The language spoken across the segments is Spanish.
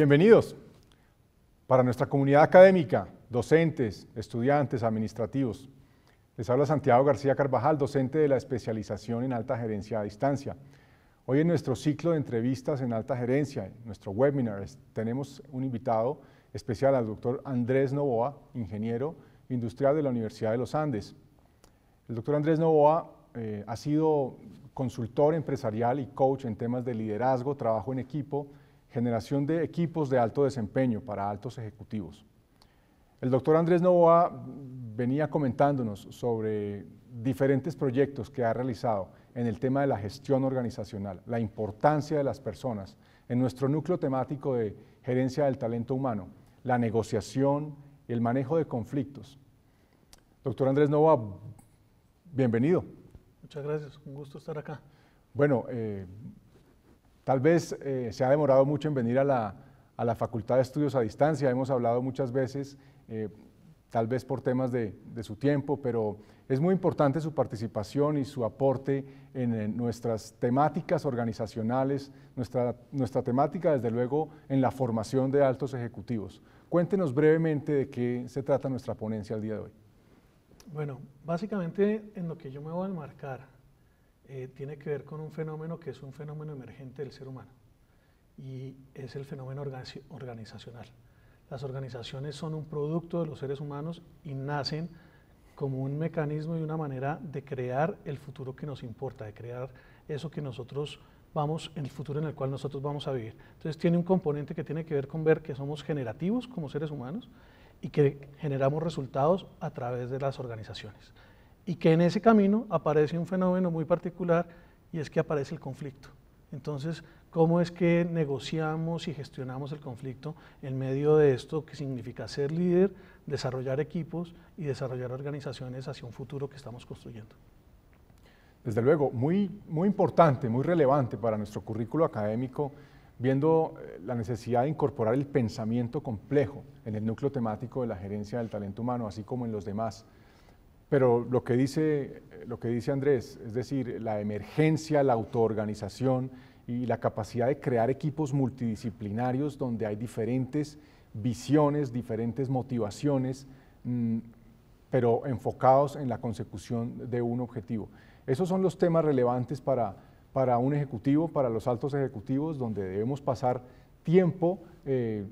Bienvenidos. Para nuestra comunidad académica, docentes, estudiantes, administrativos, les habla Santiago García Carvajal, docente de la especialización en alta gerencia a distancia. Hoy en nuestro ciclo de entrevistas en alta gerencia, en nuestro webinar, tenemos un invitado especial al doctor Andrés Novoa, ingeniero industrial de la Universidad de los Andes. El doctor Andrés Novoa eh, ha sido consultor empresarial y coach en temas de liderazgo, trabajo en equipo, generación de equipos de alto desempeño para altos ejecutivos. El doctor Andrés Novoa venía comentándonos sobre diferentes proyectos que ha realizado en el tema de la gestión organizacional, la importancia de las personas en nuestro núcleo temático de gerencia del talento humano, la negociación, el manejo de conflictos. Doctor Andrés Novoa, bienvenido. Muchas gracias, un gusto estar acá. Bueno, eh, Tal vez eh, se ha demorado mucho en venir a la, Facultad de Estudios a Distancia, hemos hablado muchas veces, eh, tal vez por temas de, su tiempo, pero es muy importante su participación y su aporte en, nuestras temáticas organizacionales, nuestra, nuestra temática desde luego en la formación de altos ejecutivos. Cuéntenos brevemente de qué se trata nuestra ponencia el día de hoy. Bueno, básicamente en lo que yo me voy a enmarcar eh, tiene que ver con un fenómeno que es un fenómeno emergente del ser humano y es el fenómeno organizacional. Las organizaciones son un producto de los seres humanos y nacen como un mecanismo y una manera de crear el futuro que nos importa, de crear eso que nosotros vamos, en el futuro en el cual nosotros vamos a vivir. Entonces tiene un componente que tiene que ver con ver que somos generativos como seres humanos y que generamos resultados a través de las organizaciones y que en ese camino aparece un fenómeno muy particular y es que aparece el conflicto. Entonces, ¿cómo es que negociamos y gestionamos el conflicto en medio de esto que significa ser líder, desarrollar equipos y desarrollar organizaciones hacia un futuro que estamos construyendo? Desde luego, muy, muy importante, muy relevante para nuestro currículo académico, viendo eh, la necesidad de incorporar el pensamiento complejo en el núcleo temático de la gerencia del talento humano, así como en los demás pero lo que dice, lo que dice Andrés, es decir, la emergencia, la autoorganización y la capacidad de crear equipos multidisciplinarios donde hay diferentes visiones, diferentes motivaciones, mm, pero enfocados en la consecución de un objetivo. Esos son los temas relevantes para, un ejecutivo, para los altos ejecutivos, donde debemos pasar tiempo eh,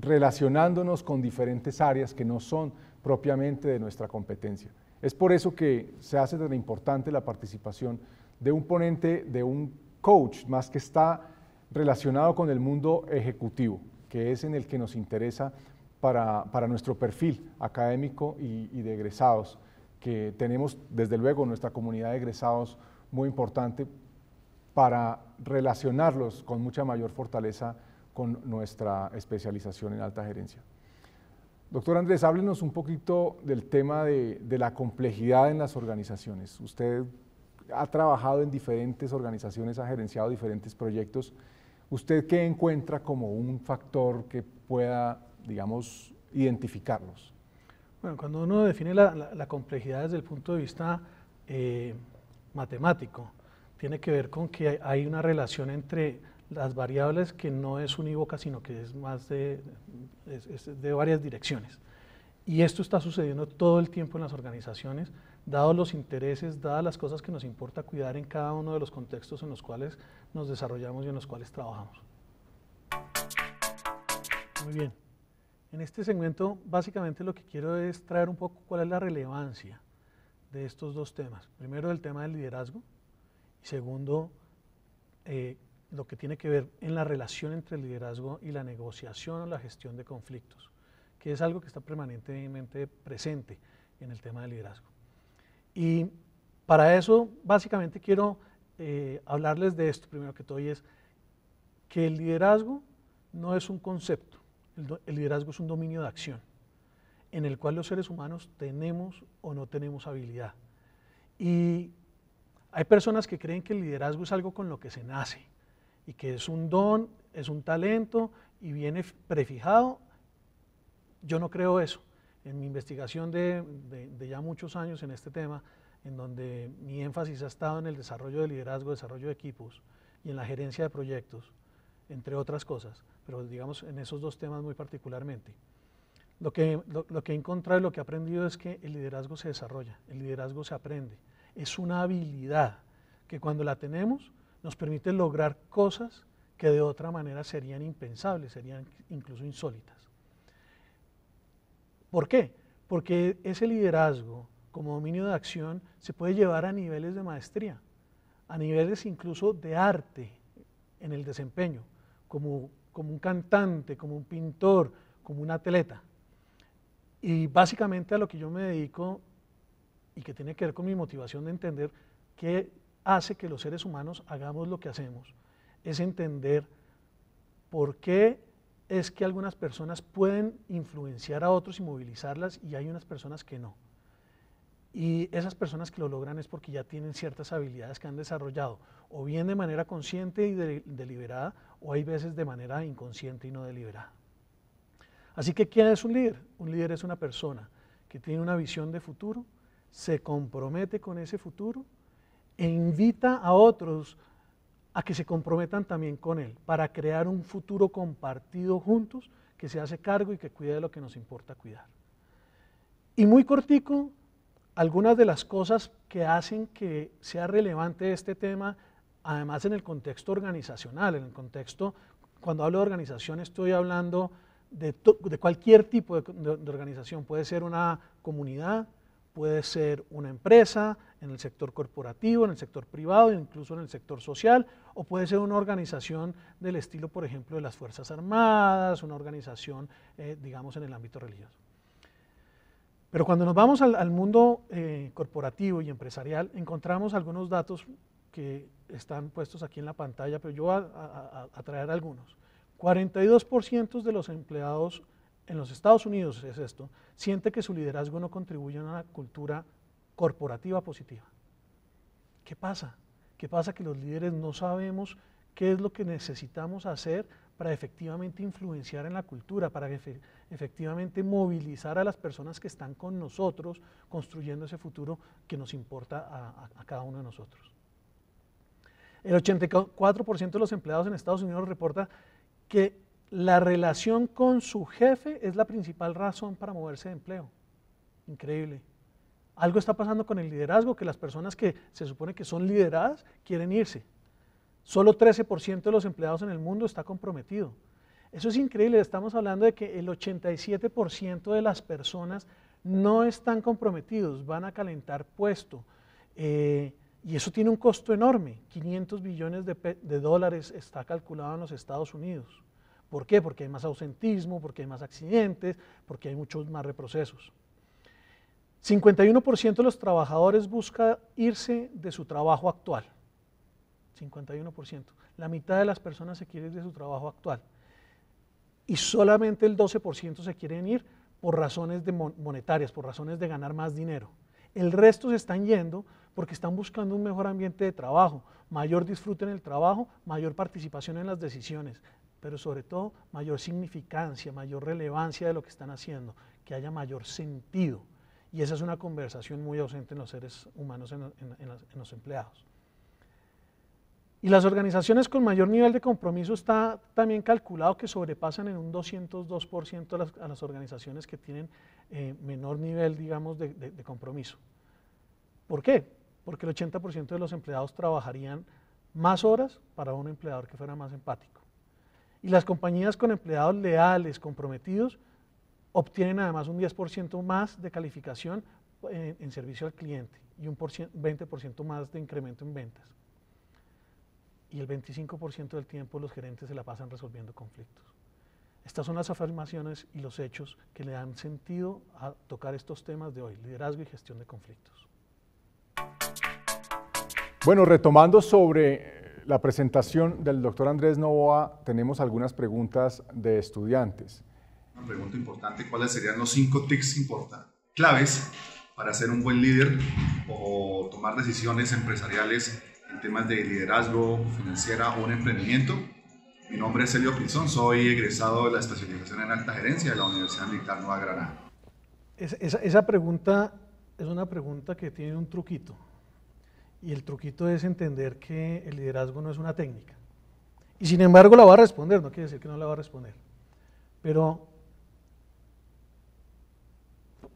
relacionándonos con diferentes áreas que no son propiamente de nuestra competencia. Es por eso que se hace tan importante la participación de un ponente, de un coach, más que está relacionado con el mundo ejecutivo, que es en el que nos interesa para, nuestro perfil académico y, y, de egresados, que tenemos desde luego nuestra comunidad de egresados muy importante para relacionarlos con mucha mayor fortaleza con nuestra especialización en alta gerencia. Doctor Andrés, háblenos un poquito del tema de, la complejidad en las organizaciones. Usted ha trabajado en diferentes organizaciones, ha gerenciado diferentes proyectos. ¿Usted qué encuentra como un factor que pueda, digamos, identificarlos? Bueno, cuando uno define la, complejidad desde el punto de vista eh, matemático, tiene que ver con que hay una relación entre las variables que no es unívoca, sino que es más de, de varias direcciones. Y esto está sucediendo todo el tiempo en las organizaciones, dados los intereses, dadas las cosas que nos importa cuidar en cada uno de los contextos en los cuales nos desarrollamos y en los cuales trabajamos. Muy bien. En este segmento, básicamente lo que quiero es traer un poco cuál es la relevancia de estos dos temas. Primero, el tema del liderazgo y segundo, eh, lo que tiene que ver en la relación entre el liderazgo y la negociación o la gestión de conflictos, que es algo que está permanentemente presente en el tema del liderazgo. Y para eso, básicamente, quiero eh, hablarles de esto, primero que todo, y es que el liderazgo no es un concepto, el liderazgo es un dominio de acción, en el cual los seres humanos tenemos o no tenemos habilidad. Y hay personas que creen que el liderazgo es algo con lo que se nace, y que es un don, es un talento y viene prefijado, yo no creo eso. En mi investigación de, ya muchos años en este tema, en donde mi énfasis ha estado en el desarrollo de liderazgo, desarrollo de equipos y en la gerencia de proyectos, entre otras cosas, pero digamos en esos dos temas muy particularmente. Lo que, lo, lo que he encontrado y lo que he aprendido es que el liderazgo se desarrolla, el liderazgo se aprende, es una habilidad que cuando la tenemos nos permite lograr cosas que de otra manera serían impensables, serían incluso insólitas. ¿Por qué? Porque ese liderazgo como dominio de acción se puede llevar a niveles de maestría, a niveles incluso de arte en el desempeño, como, como un cantante, como un pintor, como un atleta. Y básicamente a lo que yo me dedico y que tiene que ver con mi motivación de entender que hace que los seres humanos hagamos lo que hacemos es entender por qué es que algunas personas pueden influenciar a otros y movilizarlas y hay unas personas que no. Y esas personas que lo logran es porque ya tienen ciertas habilidades que han desarrollado, o bien de manera consciente y deliberada, o hay veces de manera inconsciente y no deliberada. Así que, ¿quién es un líder? Un líder es una persona que tiene una visión de futuro, se compromete con ese futuro, e invita a otros a que se comprometan también con Él para crear un futuro compartido juntos que se hace cargo y que cuide de lo que nos importa cuidar. Y muy cortico, algunas de las cosas que hacen que sea relevante este tema, además en el contexto organizacional, en el contexto, cuando hablo de organización estoy hablando de, cualquier tipo de organización, puede ser una comunidad, Puede ser una empresa, en el sector corporativo, en el sector privado, incluso en el sector social, o puede ser una organización del estilo, por ejemplo, de las Fuerzas Armadas, una organización, eh, digamos, en el ámbito religioso. Pero cuando nos vamos al, mundo eh, corporativo y empresarial, encontramos algunos datos que están puestos aquí en la pantalla, pero yo voy a, a traer algunos. 42% de los empleados en los Estados Unidos es esto, siente que su liderazgo no contribuye a una cultura corporativa positiva. ¿Qué pasa? ¿Qué pasa que los líderes no sabemos qué es lo que necesitamos hacer para efectivamente influenciar en la cultura, para efectivamente movilizar a las personas que están con nosotros construyendo ese futuro que nos importa a, cada uno de nosotros? El 84% de los empleados en Estados Unidos reporta que la relación con su jefe es la principal razón para moverse de empleo. Increíble. Algo está pasando con el liderazgo, que las personas que se supone que son lideradas quieren irse. Solo 13% de los empleados en el mundo está comprometido. Eso es increíble, estamos hablando de que el 87% de las personas no están comprometidos, van a calentar puesto. Eh, y eso tiene un costo enorme, 500 billones de dólares está calculado en los Estados Unidos. ¿Por qué? Porque hay más ausentismo, porque hay más accidentes, porque hay muchos más reprocesos. 51% de los trabajadores busca irse de su trabajo actual. 51%. La mitad de las personas se quiere ir de su trabajo actual. Y solamente el 12% se quieren ir por razones monetarias, por razones de ganar más dinero. El resto se están yendo porque están buscando un mejor ambiente de trabajo, mayor disfrute en el trabajo, mayor participación en las decisiones, pero sobre todo mayor significancia, mayor relevancia de lo que están haciendo, que haya mayor sentido. Y esa es una conversación muy ausente en los seres humanos, en, los empleados. Y las organizaciones con mayor nivel de compromiso está también calculado que sobrepasan en un 202% a las, organizaciones que tienen eh, menor nivel, digamos, de, compromiso. ¿Por qué? Porque el 80% de los empleados trabajarían más horas para un empleador que fuera más empático. Y las compañías con empleados leales, comprometidos, obtienen además un 10% más de calificación eh, en, servicio al cliente y un 20% más de incremento en ventas. Y el 25% del tiempo los gerentes se la pasan resolviendo conflictos. Estas son las afirmaciones y los hechos que le dan sentido a tocar estos temas de hoy, liderazgo y gestión de conflictos. Bueno, retomando sobre la presentación del doctor Andrés Novoa, tenemos algunas preguntas de estudiantes. Una pregunta importante, ¿cuáles serían los cinco tips importantes, claves para ser un buen líder o tomar decisiones empresariales en temas de liderazgo, financiera o un emprendimiento? Mi nombre es Elio Pinzón, soy egresado de la especialización en alta gerencia de la Universidad Militar Nueva Granada. esa pregunta es una pregunta que tiene un truquito. Y el truquito es entender que el liderazgo no es una técnica. Y sin embargo la va a responder, no quiere decir que no la va a responder. Pero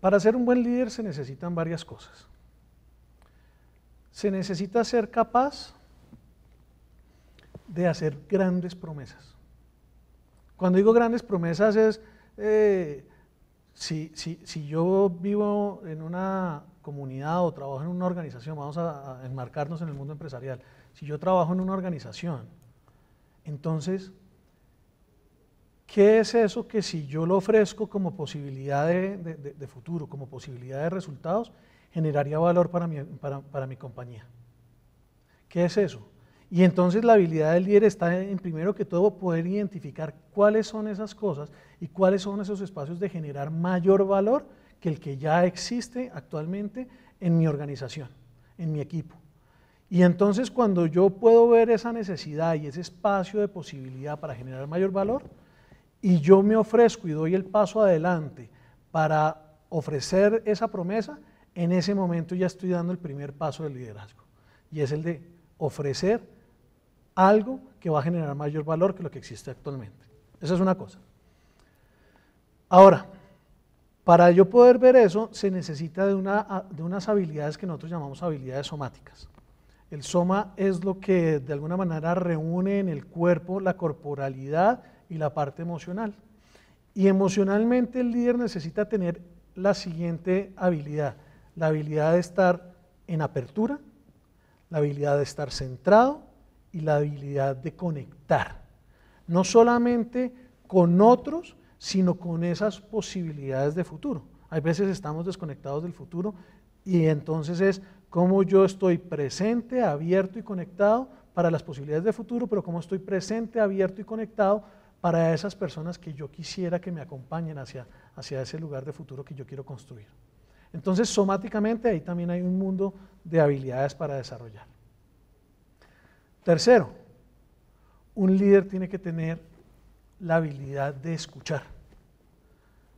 para ser un buen líder se necesitan varias cosas. Se necesita ser capaz de hacer grandes promesas. Cuando digo grandes promesas es, eh, si, yo vivo en una comunidad o trabajo en una organización, vamos a, enmarcarnos en el mundo empresarial, si yo trabajo en una organización, entonces, ¿qué es eso que si yo lo ofrezco como posibilidad de, futuro, como posibilidad de resultados, generaría valor para mi, para, para mi compañía? ¿Qué es eso? Y entonces la habilidad del líder está en primero que todo poder identificar cuáles son esas cosas y cuáles son esos espacios de generar mayor valor que el que ya existe actualmente en mi organización, en mi equipo. Y entonces cuando yo puedo ver esa necesidad y ese espacio de posibilidad para generar mayor valor, y yo me ofrezco y doy el paso adelante para ofrecer esa promesa, en ese momento ya estoy dando el primer paso del liderazgo. Y es el de ofrecer algo que va a generar mayor valor que lo que existe actualmente. Esa es una cosa. Ahora, para yo poder ver eso, se necesita de, ah, de unas habilidades que nosotros llamamos habilidades somáticas. El soma es lo que de alguna manera reúne en el cuerpo la corporalidad y la parte emocional. Y emocionalmente el líder necesita tener la siguiente habilidad, la habilidad de estar en apertura, la habilidad de estar centrado y la habilidad de conectar, no solamente con otros, sino con esas posibilidades de futuro. Hay veces estamos desconectados del futuro y entonces es cómo yo estoy presente, abierto y conectado para las posibilidades de futuro, pero cómo estoy presente, abierto y conectado para esas personas que yo quisiera que me acompañen hacia, hacia ese lugar de futuro que yo quiero construir. Entonces, somáticamente ahí también hay un mundo de habilidades para desarrollar. Tercero, un líder tiene que tener la habilidad de escuchar.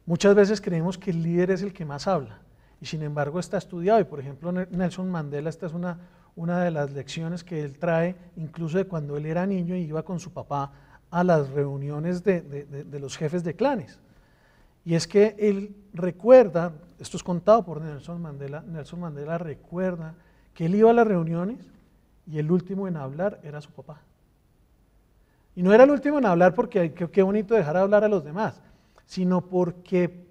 Muchas veces creemos que el líder es el que más habla y sin embargo está estudiado y por ejemplo Nelson Mandela, esta es una, una de las lecciones que él trae incluso de cuando él era niño y iba con su papá a las reuniones de, de los jefes de clanes. Y es que él recuerda, esto es contado por Nelson Mandela, Nelson Mandela recuerda que él iba a las reuniones y el último en hablar era su papá. Y no era el último en hablar porque qué bonito dejar hablar a los demás, sino porque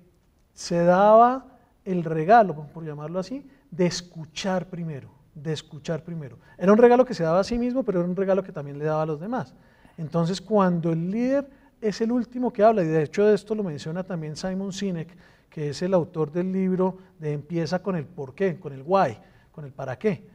se daba el regalo, por llamarlo así, de escuchar primero, de escuchar primero. Era un regalo que se daba a sí mismo, pero era un regalo que también le daba a los demás. Entonces, cuando el líder es el último que habla, y de hecho de esto lo menciona también Simon Sinek, que es el autor del libro de Empieza con el por qué, con el why, con el para qué.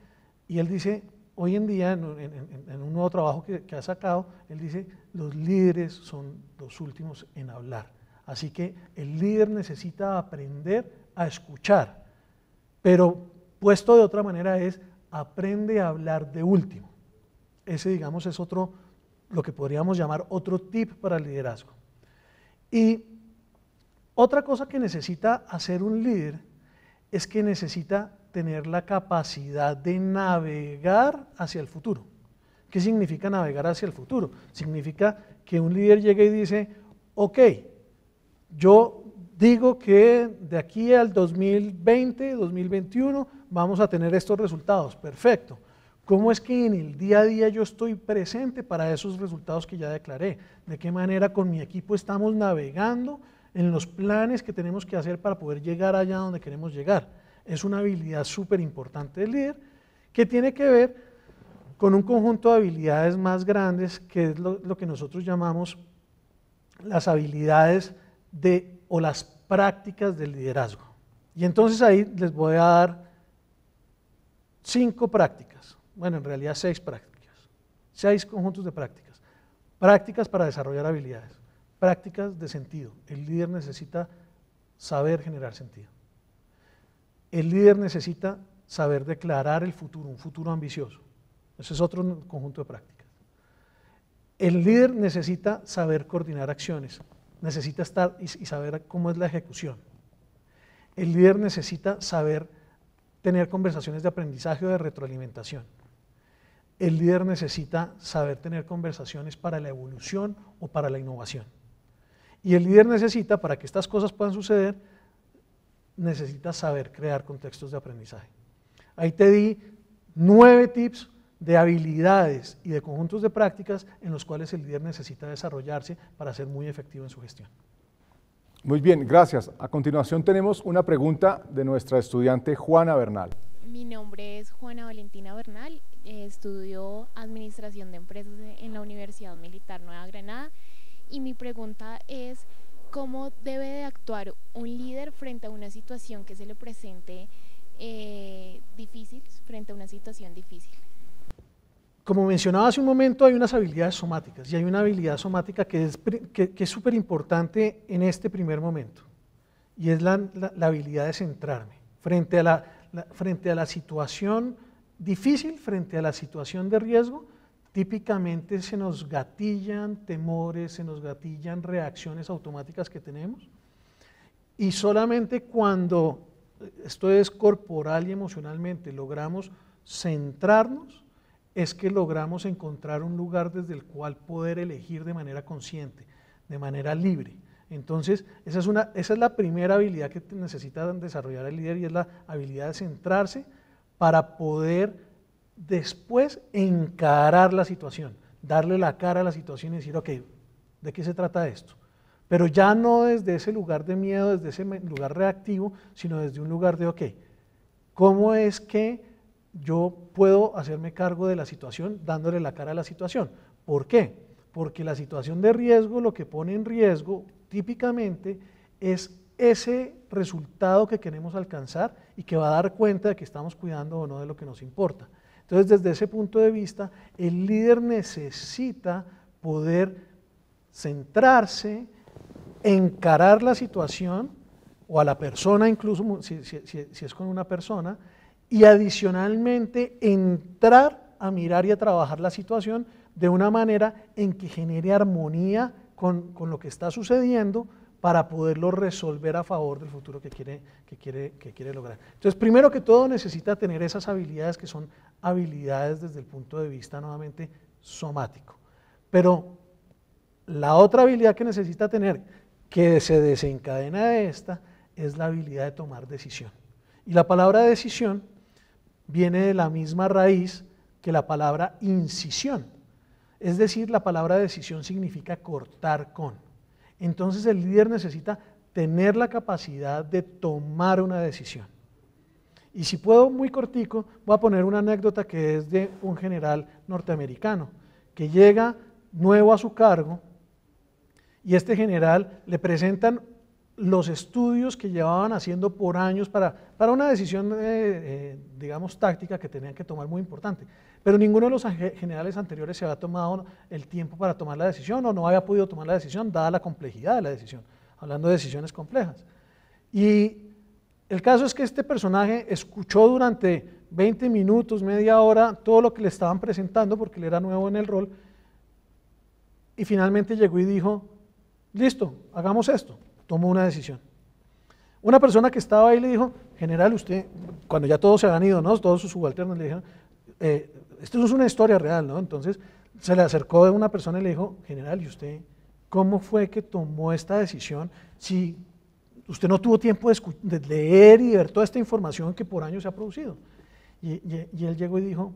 Y él dice, hoy en día, en, un nuevo trabajo que, ha sacado, él dice, los líderes son los últimos en hablar. Así que el líder necesita aprender a escuchar, pero puesto de otra manera es, aprende a hablar de último. Ese, digamos, es otro, lo que podríamos llamar otro tip para el liderazgo. Y otra cosa que necesita hacer un líder es que necesita tener la capacidad de navegar hacia el futuro. ¿Qué significa navegar hacia el futuro? Significa que un líder llegue y dice, ok, yo digo que de aquí al 2020, 2021, vamos a tener estos resultados. Perfecto. ¿Cómo es que en el día a día yo estoy presente para esos resultados que ya declaré? ¿De qué manera con mi equipo estamos navegando en los planes que tenemos que hacer para poder llegar allá donde queremos llegar? es una habilidad súper importante del líder que tiene que ver con un conjunto de habilidades más grandes que es lo, lo que nosotros llamamos las habilidades de, o las prácticas del liderazgo. Y entonces ahí les voy a dar cinco prácticas, bueno, en realidad seis prácticas, seis conjuntos de prácticas. Prácticas para desarrollar habilidades, prácticas de sentido. El líder necesita saber generar sentido. El líder necesita saber declarar el futuro, un futuro ambicioso. Ese es otro conjunto de prácticas. El líder necesita saber coordinar acciones, necesita estar y, saber cómo es la ejecución. El líder necesita saber tener conversaciones de aprendizaje o de retroalimentación. El líder necesita saber tener conversaciones para la evolución o para la innovación. Y el líder necesita, para que estas cosas puedan suceder, necesitas saber crear contextos de aprendizaje. Ahí te di nueve tips de habilidades y de conjuntos de prácticas en los cuales el líder necesita desarrollarse para ser muy efectivo en su gestión. Muy bien, gracias. A continuación tenemos una pregunta de nuestra estudiante Juana Bernal. Mi nombre es Juana Valentina Bernal, estudio Administración de Empresas en la Universidad Militar Nueva Granada y mi pregunta es, cómo debe de actuar un líder frente a una situación que se le presente eh, difícil, frente a una situación difícil. Como mencionaba hace un momento, hay unas habilidades somáticas y hay una habilidad somática que es que, súper importante en este primer momento y es la, habilidad de centrarme frente a la, frente a la situación difícil, frente a la situación de riesgo típicamente se nos gatillan temores, se nos gatillan reacciones automáticas que tenemos. Y solamente cuando, esto es corporal y emocionalmente, logramos centrarnos, es que logramos encontrar un lugar desde el cual poder elegir de manera consciente, de manera libre. Entonces, esa es, la primera habilidad que necesita desarrollar el líder y es la habilidad de centrarse para poder después encarar la situación, darle la cara a la situación y decir, ok, ¿de qué se trata esto? Pero ya no desde ese lugar de miedo, desde ese lugar reactivo, sino desde un lugar de, ok, ¿cómo es que yo puedo hacerme cargo de la situación dándole la cara a la situación? ¿Por qué? Porque la situación de riesgo lo que pone en riesgo típicamente es ese resultado que queremos alcanzar y que va a dar cuenta de que estamos cuidando o no de lo que nos importa. Entonces, desde ese punto de vista, el líder necesita poder centrarse, encarar la situación o a la persona, incluso si, es con una persona, y adicionalmente entrar a mirar y a trabajar la situación de una manera en que genere armonía con lo que está sucediendo para poderlo resolver a favor del futuro que quiere, que, quiere, que quiere lograr. Entonces, primero que todo, necesita tener esas habilidades que son habilidades desde el punto de vista nuevamente somático. Pero la otra habilidad que necesita tener, que se desencadena de esta, es la habilidad de tomar decisión. Y la palabra decisión viene de la misma raíz que la palabra incisión. Es decir, la palabra decisión significa cortar con. Entonces el líder necesita tener la capacidad de tomar una decisión. Y si puedo, muy cortico, voy a poner una anécdota que es de un general norteamericano, que llega nuevo a su cargo y este general le presentan los estudios que llevaban haciendo por años para, una decisión, eh, digamos, táctica que tenían que tomar muy importante. Pero ninguno de los generales anteriores se había tomado el tiempo para tomar la decisión o no había podido tomar la decisión, dada la complejidad de la decisión, hablando de decisiones complejas. Y el caso es que este personaje escuchó durante 20 minutos, media hora, todo lo que le estaban presentando, porque él era nuevo en el rol, y finalmente llegó y dijo, listo, hagamos esto tomó una decisión. Una persona que estaba ahí le dijo, general, usted, cuando ya todos se habían ido, ¿no? todos sus subalternos le dijeron, eh, esto es una historia real, ¿no? Entonces se le acercó a una persona y le dijo, general, ¿y usted cómo fue que tomó esta decisión si usted no tuvo tiempo de, leer y ver toda esta información que por años se ha producido? y él llegó y dijo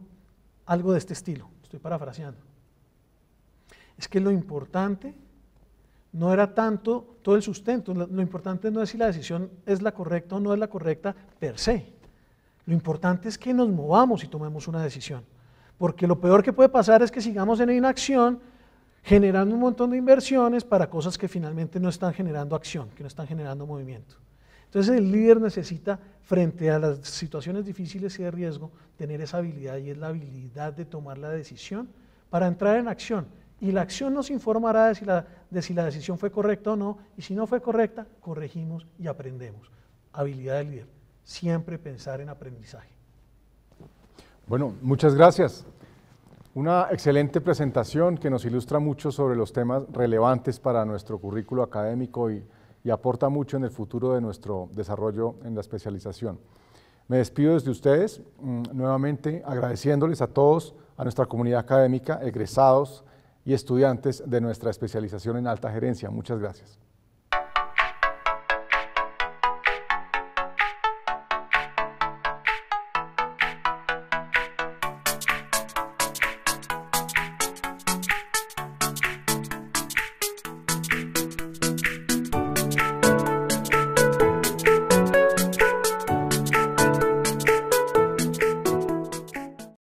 algo de este estilo, estoy parafraseando. Es que lo importante no era tanto todo el sustento. Lo importante no es si la decisión es la correcta o no es la correcta per se. Lo importante es que nos movamos y tomemos una decisión. Porque lo peor que puede pasar es que sigamos en inacción generando un montón de inversiones para cosas que finalmente no están generando acción, que no están generando movimiento. Entonces el líder necesita, frente a las situaciones difíciles y de riesgo, tener esa habilidad y es la habilidad de tomar la decisión para entrar en acción y la acción nos informará de si la, de si la decisión fue correcta o no, y si no fue correcta, corregimos y aprendemos. Habilidad de líder, siempre pensar en aprendizaje. Bueno, muchas gracias. Una excelente presentación que nos ilustra mucho sobre los temas relevantes para nuestro currículo académico y, y aporta mucho en el futuro de nuestro desarrollo en la especialización. Me despido desde ustedes, mm, nuevamente agradeciéndoles a todos, a nuestra comunidad académica, egresados, y estudiantes de nuestra especialización en alta gerencia. Muchas gracias.